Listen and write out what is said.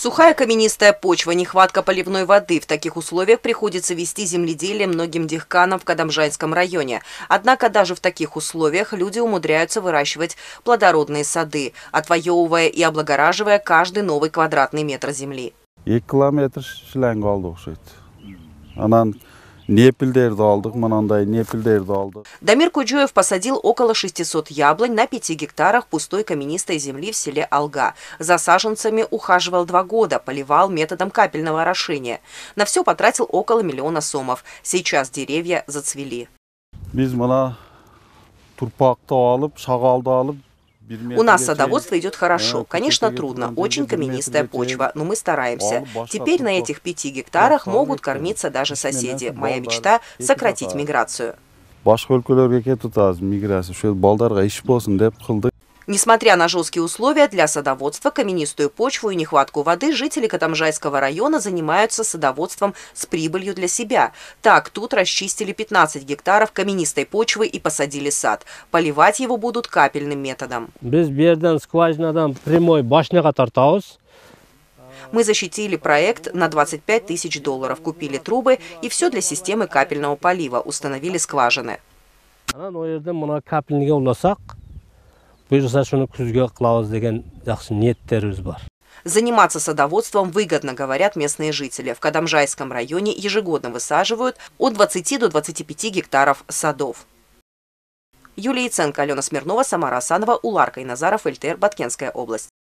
Сухая каменистая почва, нехватка поливной воды. В таких условиях приходится вести земледелие многим дехканам в Кадамжайском районе. Однако даже в таких условиях люди умудряются выращивать плодородные сады, отвоевывая и облагораживая каждый новый квадратный метр земли. 2 километр она Непілдерді алдық, мынандай непілдерді алдық. Дамир Куджоев посадил около 600 яблонь на 5 гектарах пустой каменистой земли в селе Алга. За саженцами ухаживал два года, поливал методом капельного орошения. На все потратил около миллиона сомов. Сейчас деревья зацвели. Біз турпакта турпақты алып, шағалды алып, у нас садоводство идет хорошо. А, Конечно, трудно, очень каменистая почва, но мы стараемся. Теперь на этих пяти гектарах могут кормиться даже соседи. Моя мечта – сократить миграцию. Несмотря на жесткие условия для садоводства, каменистую почву и нехватку воды, жители Катамжайского района занимаются садоводством с прибылью для себя. Так, тут расчистили 15 гектаров каменистой почвы и посадили сад. Поливать его будут капельным методом. Без берден скважинадан прямой башняга тартаус. Мы защитили проект на 25 тысяч долларов, купили трубы и все для системы капельного полива, установили скважины. Ну, бұйырса шұны күзге қылауыз деген жақсы ниеттеріміз бар Заниматься садоводством выгодно, говорят местные жители. В Кадамжайском районе ежегодно высаживают от 20 до 25 гектаров садов. Юлия Яценко, Алена Смирнова, Самара Асанова, Уларка Назаров, Эльтер, Баткенская область.